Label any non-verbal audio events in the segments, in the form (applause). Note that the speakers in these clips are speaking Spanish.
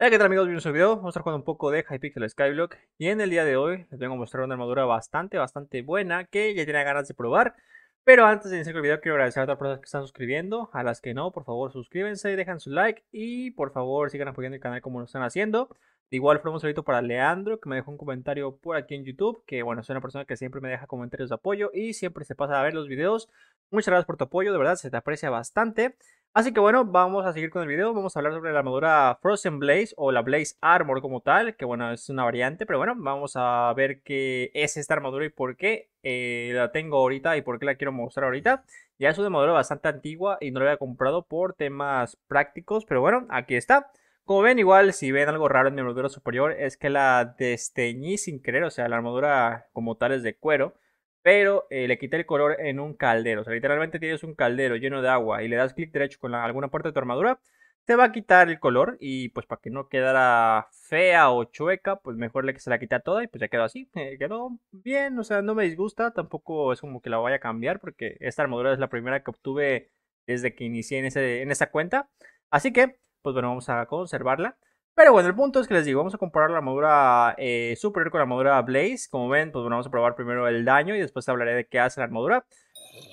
Hola eh, qué tal amigos, bienvenidos a un video, vamos a estar un poco de Hypixel Skyblock y en el día de hoy les vengo a mostrar una armadura bastante, bastante buena que ya tenía ganas de probar pero antes de iniciar el video quiero agradecer a todas las personas que están suscribiendo, a las que no, por favor suscríbanse, dejan su like y por favor sigan apoyando el canal como lo están haciendo de igual forma un saludo para Leandro que me dejó un comentario por aquí en YouTube que bueno, es una persona que siempre me deja comentarios de apoyo y siempre se pasa a ver los videos Muchas gracias por tu apoyo, de verdad se te aprecia bastante Así que bueno, vamos a seguir con el video, vamos a hablar sobre la armadura Frozen Blaze o la Blaze Armor como tal, que bueno, es una variante, pero bueno, vamos a ver qué es esta armadura y por qué eh, la tengo ahorita y por qué la quiero mostrar ahorita. Ya es una armadura bastante antigua y no la había comprado por temas prácticos, pero bueno, aquí está. Como ven, igual si ven algo raro en mi armadura superior es que la desteñí sin querer, o sea, la armadura como tal es de cuero pero eh, le quita el color en un caldero. O sea, literalmente tienes un caldero lleno de agua y le das clic derecho con alguna parte de tu armadura, te va a quitar el color y pues para que no quedara fea o chueca, pues mejor le que se la quita toda y pues ya quedó así. (laughs) quedó bien, o sea, no me disgusta, tampoco es como que la vaya a cambiar porque esta armadura es la primera que obtuve desde que inicié en, ese, en esa cuenta. Así que, pues bueno, vamos a conservarla. Pero bueno, el punto es que les digo, vamos a comparar la armadura eh, superior con la armadura Blaze. Como ven, pues vamos a probar primero el daño y después hablaré de qué hace la armadura.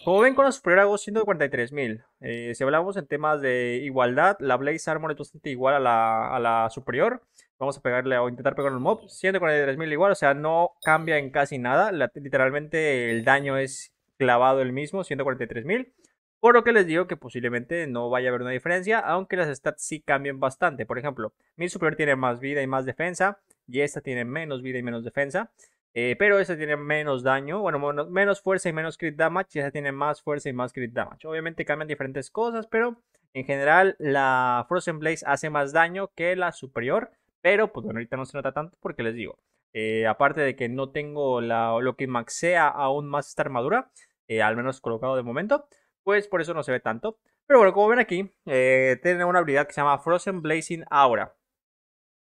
Como ven, con la superior hago 143.000. Eh, si hablamos en temas de igualdad, la Blaze Armor es bastante igual a la, superior. Vamos a pegarle o intentar pegarle un mob. 143.000 igual, o sea, no cambia en casi nada. literalmente el daño es clavado el mismo, 143.000. Por lo que les digo que posiblemente no vaya a haber una diferencia, aunque las stats sí cambien bastante. Por ejemplo, mi superior tiene más vida y más defensa, y esta tiene menos vida y menos defensa. Eh, pero esta tiene menos daño, bueno, menos, fuerza y menos crit damage, y esta tiene más fuerza y más crit damage. Obviamente cambian diferentes cosas, pero en general la Frozen Blaze hace más daño que la superior, pero pues bueno, ahorita no se nota tanto porque les digo, eh, aparte de que no tengo lo que maxea aún más esta armadura, eh, al menos colocado de momento, pues por eso no se ve tanto. Pero bueno, como ven aquí, eh, tiene una habilidad que se llama Frozen Blazing Aura.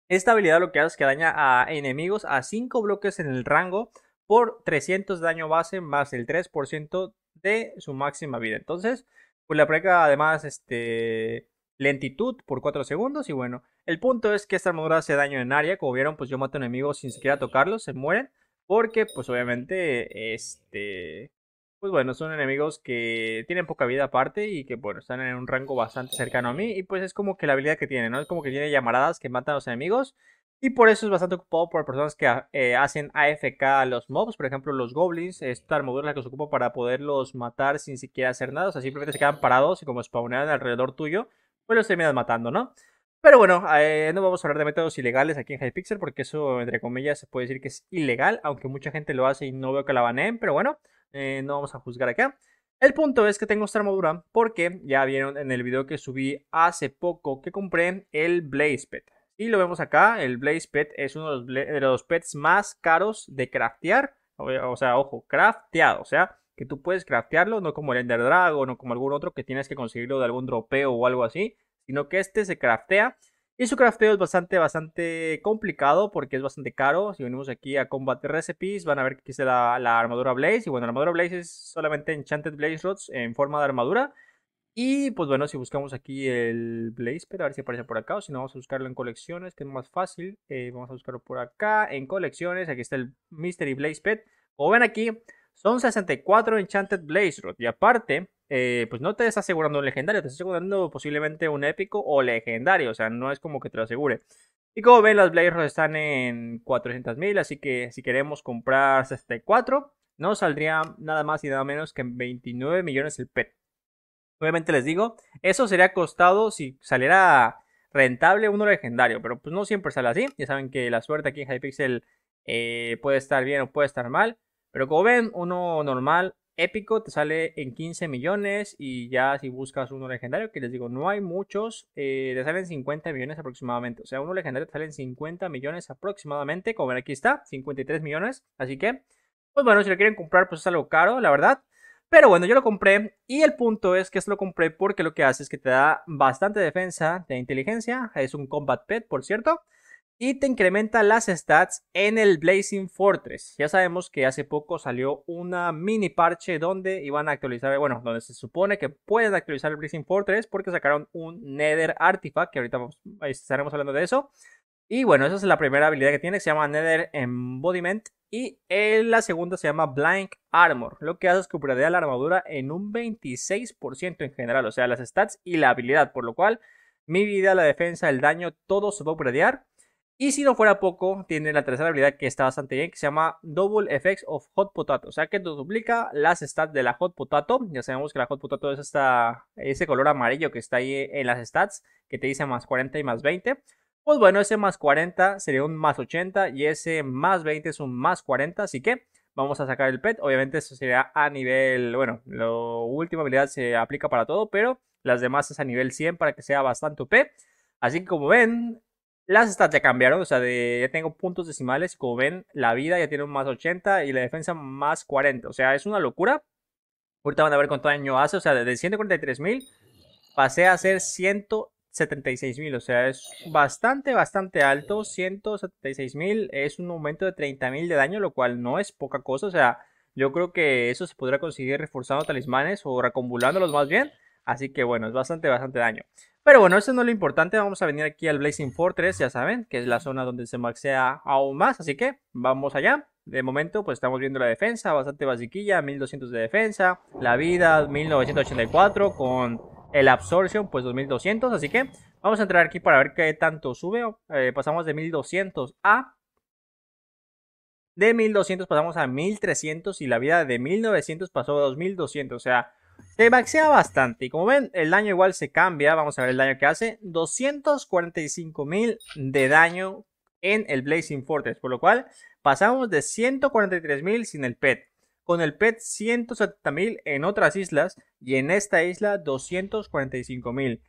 Esta habilidad lo que hace es que daña a enemigos a 5 bloques en el rango por 300 daño base más el 3% de su máxima vida. Entonces, pues le aplica además este, lentitud por 4 segundos y bueno, el punto es que esta armadura hace daño en área. Como vieron, pues yo mato enemigos sin siquiera tocarlos, se mueren. Porque, pues obviamente, este pues bueno, son enemigos que tienen poca vida aparte y que, bueno, están en un rango bastante cercano a mí. Y pues es como que la habilidad que tiene, ¿no? Es como que tiene llamaradas que matan a los enemigos. Y por eso es bastante ocupado por personas que ah, eh, hacen AFK a los mobs. Por ejemplo, los goblins. Esta armadura es la que se ocupa para poderlos matar sin siquiera hacer nada. O sea, simplemente se quedan parados y como spawnean alrededor tuyo, pues los terminas matando, ¿no? Pero bueno, eh, no vamos a hablar de métodos ilegales aquí en Hypixel porque eso, entre comillas, se puede decir que es ilegal, aunque mucha gente lo hace y no veo que la baneen, pero bueno, eh, no vamos a juzgar acá. El punto es que tengo esta armadura porque ya vieron en el video que subí hace poco que compré el Blaze Pet. Y lo vemos acá, el Blaze Pet es uno de los, pets más caros de craftear. O sea, ojo, crafteado, o sea, que tú puedes craftearlo, no como el Ender Dragon o como algún otro que tienes que conseguirlo de algún dropeo o algo así, sino que este se craftea y su crafteo es bastante, bastante complicado porque es bastante caro. Si venimos aquí a Combat Recipes, van a ver que aquí está la, armadura Blaze. Y bueno, la armadura Blaze es solamente Enchanted Blaze Rods en forma de armadura. Y pues bueno, si buscamos aquí el Blaze, Pet, a ver si aparece por acá. O si no, vamos a buscarlo en colecciones, que es más fácil. Eh, vamos a buscarlo por acá, en colecciones. Aquí está el Mystery Blaze Pet. O ven aquí, son 64 Enchanted Blaze Rods. Y aparte, eh, pues no te estás asegurando un legendario, te estás asegurando posiblemente un épico o legendario, o sea, no es como que te lo asegure. Y como ven, las Blade están en 400.000, así que si queremos comprar 4 este no saldría nada más y nada menos que en 29 millones el pet. Obviamente les digo, eso sería costado si saliera rentable uno legendario, pero pues no siempre sale así. Ya saben que la suerte aquí en Hypixel eh, puede estar bien o puede estar mal. Pero como ven, uno normal épico te sale en 15 millones y ya si buscas uno legendario, que les digo, no hay muchos, eh, te salen 50 millones aproximadamente. O sea, uno legendario te salen 50 millones aproximadamente, como ven aquí está, 53 millones. Así que, pues bueno, si lo quieren comprar, pues es algo caro, la verdad. Pero bueno, yo lo compré y el punto es que esto lo compré porque lo que hace es que te da bastante defensa, de inteligencia, es un combat pet, por cierto y te incrementa las stats en el Blazing Fortress. Ya sabemos que hace poco salió una mini parche donde iban a actualizar, bueno, donde se supone que pueden actualizar el Blazing Fortress porque sacaron un Nether Artifact, que ahorita estaremos hablando de eso. Y bueno, esa es la primera habilidad que tiene, se llama Nether Embodiment. Y eh, la segunda se llama Blank Armor, lo que hace es que upgradea la armadura en un 26% en general, o sea, las stats y la habilidad, por lo cual mi vida, la defensa, el daño, todo se va a upgradear y si no fuera poco, tiene la tercera habilidad que está bastante bien, que se llama Double Effects of Hot Potato. O sea que nos duplica las stats de la Hot Potato. Ya sabemos que la Hot Potato es ese color amarillo que está ahí en las stats, que te dice más 40 y más 20. Pues bueno, ese más 40 sería un más 80 y ese más 20 es un más 40. Así que vamos a sacar el pet. Obviamente eso sería a nivel, bueno, la última habilidad se aplica para todo, pero las demás es a nivel 100 para que sea bastante OP. Así que como ven, las stats ya cambiaron, o sea, ya tengo puntos decimales. Como ven, la vida ya tiene más 80 y la defensa más 40. O sea, es una locura. Ahorita van a ver cuánto daño hace. O sea, desde 143.000 pasé a ser 176.000, O sea, es bastante, bastante alto. 176.000 es un aumento de 30.000 de daño, lo cual no es poca cosa. O sea, yo creo que eso se podrá conseguir reforzando talismanes o recombulándolos más bien. Así que bueno, es bastante, bastante daño. Pero bueno, eso no es lo importante. Vamos a venir aquí al Blazing Fortress, ya saben, que es la zona donde se maxea aún más. Así que vamos allá. De momento, pues estamos viendo la defensa, bastante basiquilla, 1200 de defensa. La vida, 1984 con el Absorption, pues 2200. Así que vamos a entrar aquí para ver qué tanto sube. Eh, pasamos de 1200 a... De 1200 pasamos a 1300 y la vida de 1900 pasó a 2200. O sea, se maxea bastante. Y como ven, el daño igual se cambia. Vamos a ver el daño que hace. 245.000 de daño en el Blazing Fortress. Por lo cual, pasamos de 143.000 sin el pet. Con el pet 170.000 en otras islas. Y en esta isla 245.000.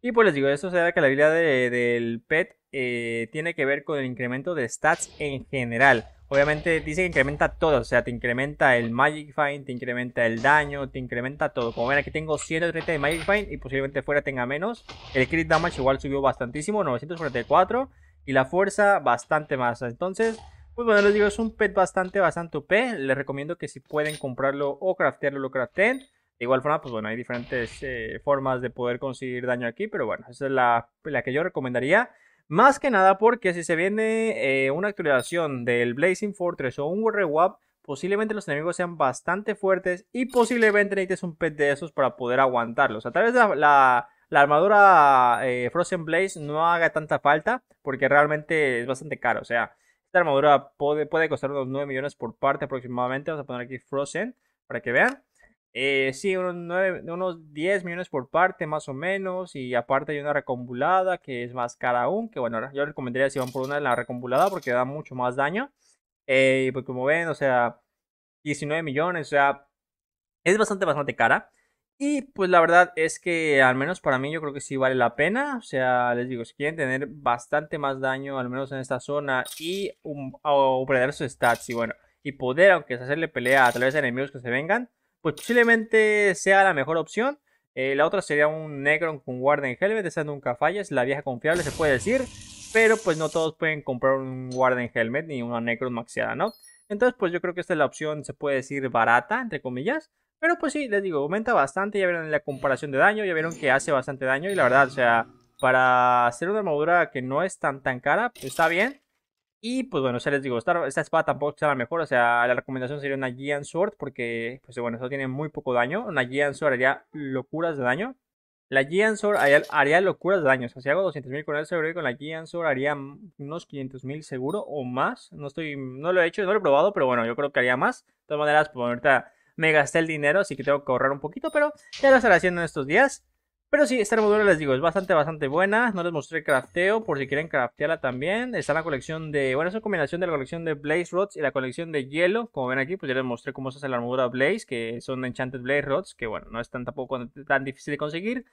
Y pues les digo, esto se da que la habilidad del pet eh, tiene que ver con el incremento de stats en general. Obviamente dice que incrementa todo, o sea, te incrementa el Magic Find, te incrementa el daño, te incrementa todo. Como ven, aquí tengo 130 de Magic Find y posiblemente fuera tenga menos. El Crit Damage igual subió bastantísimo, 944. Y la fuerza bastante más. Entonces, pues bueno, les digo, es un pet bastante, bastante OP. Les recomiendo que si pueden comprarlo o craftearlo, lo craften. De igual forma, pues bueno, hay diferentes eh, formas de poder conseguir daño aquí, pero bueno, esa es la, la que yo recomendaría. Más que nada porque si se viene eh, una actualización del Blazing Fortress o un Warrior posiblemente los enemigos sean bastante fuertes y posiblemente necesites un pet de esos para poder aguantarlos. A través de la, armadura eh, Frozen Blaze no haga tanta falta porque realmente es bastante caro. O sea, esta armadura puede, puede costar unos 9 millones por parte aproximadamente. Vamos a poner aquí Frozen para que vean. Eh, sí, unos, 10 millones por parte, más o menos. Y aparte hay una recombulada que es más cara aún. Que bueno, yo recomendaría si van por una de la recombulada porque da mucho más daño. Eh, y pues como ven, o sea, 19 millones, o sea, es bastante, bastante cara. Y pues la verdad es que al menos para mí yo creo que sí vale la pena. O sea, les digo, si quieren tener bastante más daño, al menos en esta zona, y o perder sus stats, y bueno, y poder, aunque es hacerle pelea a través de enemigos que se vengan, sea la mejor opción. Eh, la otra sería un Necron con Warden Helmet, esa nunca falla, es la vieja confiable, se puede decir. Pero pues no todos pueden comprar un Warden Helmet ni una Necron maxiada, ¿no? Entonces pues yo creo que esta es la opción, se puede decir, barata, entre comillas. Pero pues sí, les digo, aumenta bastante, ya vieron la comparación de daño, ya vieron que hace bastante daño y la verdad, o sea, para hacer una armadura que no es tan tan cara, está bien. Y pues bueno, ya les digo, esta, espada tampoco está la mejor, o sea, la recomendación sería una Gian Sword porque, pues bueno, eso tiene muy poco daño. Una Gian Sword haría locuras de daño. La Gian Sword haría, locuras de daño, o sea, si hago 200.000 con el seguro, con la Gian Sword haría unos 500.000 seguro o más. No estoy, no lo he hecho, no lo he probado, pero bueno, yo creo que haría más. De todas maneras, pues ahorita me gasté el dinero, así que tengo que ahorrar un poquito, pero ya lo estaré haciendo en estos días. Pero sí, esta armadura les digo, es bastante, bastante buena. No les mostré crafteo, por si quieren craftearla también. Está la colección de, bueno, es una combinación de la colección de Blaze Rods y la colección de hielo. Como ven aquí, pues ya les mostré cómo se hace la armadura Blaze, que son Enchanted Blaze Rods, que bueno, no es tan, tampoco tan difícil de conseguir.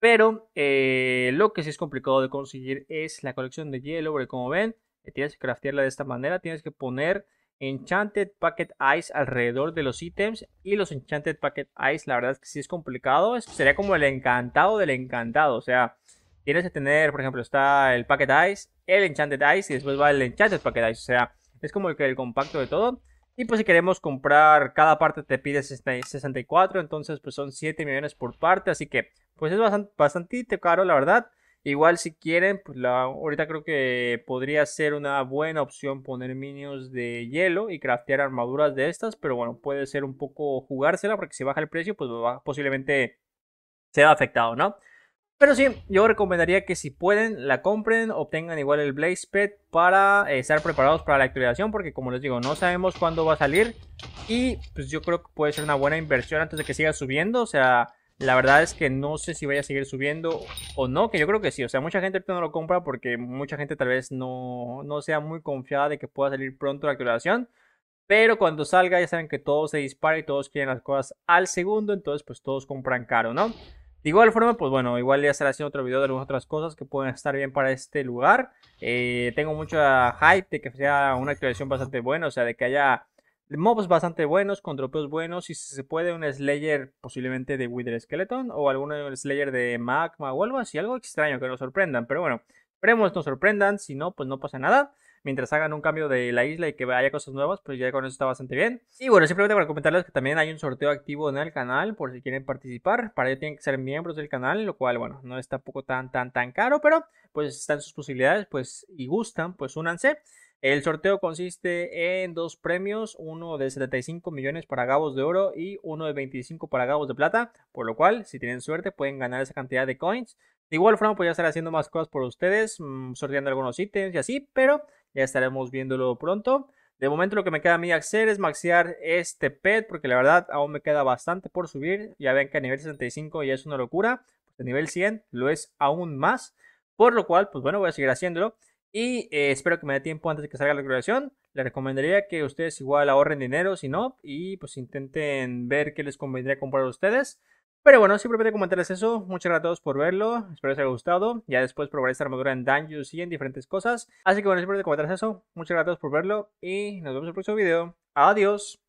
Pero eh, lo que sí es complicado de conseguir es la colección de hielo, porque como ven, eh, tienes que craftearla de esta manera, tienes que poner Enchanted Packet Ice alrededor de los ítems. Y los Enchanted Packet Ice, la verdad es que sí es complicado. Sería como el encantado del encantado. O sea, tienes que tener, por ejemplo, está el Packet Ice, el Enchanted Ice y después va el Enchanted Packet Ice. O sea, es como el, el compacto de todo. Y pues si queremos comprar cada parte te pide 64, entonces pues son 7 millones por parte, así que pues es bastante, bastante caro la verdad. Igual si quieren, pues la, ahorita creo que podría ser una buena opción poner minions de hielo y craftear armaduras de estas, pero bueno, puede ser un poco jugársela porque si baja el precio, pues va, posiblemente sea afectado, ¿no? Pero sí, yo recomendaría que si pueden, la compren, obtengan igual el Blaze Pet para eh, estar preparados para la actualización, porque como les digo, no sabemos cuándo va a salir y pues yo creo que puede ser una buena inversión antes de que siga subiendo, o sea la verdad es que no sé si vaya a seguir subiendo o no, que yo creo que sí. O sea, mucha gente no lo compra porque mucha gente tal vez no, no sea muy confiada de que pueda salir pronto la actualización. Pero cuando salga ya saben que todo se dispara y todos quieren las cosas al segundo, entonces pues todos compran caro, ¿no? De igual forma, pues bueno, igual ya estaré haciendo otro video de algunas otras cosas que pueden estar bien para este lugar. Eh, tengo mucho hype de que sea una actualización bastante buena, o sea, de que haya mobs bastante buenos, con dropeos buenos y si se puede un Slayer posiblemente de Wither Skeleton o algún Slayer de Magma o algo así, algo extraño que nos sorprendan, pero bueno, esperemos nos sorprendan, si no, pues no pasa nada. Mientras hagan un cambio de la isla y que haya cosas nuevas, pues ya con eso está bastante bien. Y bueno, simplemente para comentarles que también hay un sorteo activo en el canal por si quieren participar. Para ello tienen que ser miembros del canal, lo cual, bueno, no está poco tan, tan, tan caro, pero pues están sus posibilidades, pues y gustan, pues únanse. El sorteo consiste en dos premios, uno de 75 millones para Gabos de Oro y uno de 25 para Gabos de Plata, por lo cual, si tienen suerte, pueden ganar esa cantidad de coins. De igual forma, pues ya estaré haciendo más cosas por ustedes, mm, sorteando algunos ítems y así, pero ya estaremos viéndolo pronto. De momento lo que me queda a mí hacer es maxear este pet, porque la verdad aún me queda bastante por subir. Ya ven que a nivel 65 ya es una locura, pues a nivel 100 lo es aún más, por lo cual, pues bueno, voy a seguir haciéndolo. Y eh, espero que me dé tiempo antes de que salga la grabación. Les recomendaría que ustedes igual ahorren dinero, si no, y pues intenten ver qué les convendría comprar a ustedes. Pero bueno, simplemente comentarles eso. Muchas gracias por verlo. Espero les haya gustado. Ya después probaré esta armadura en Dungeons y en diferentes cosas. Así que bueno, simplemente comentarles eso. Muchas gracias por verlo y nos vemos en el próximo video. Adiós.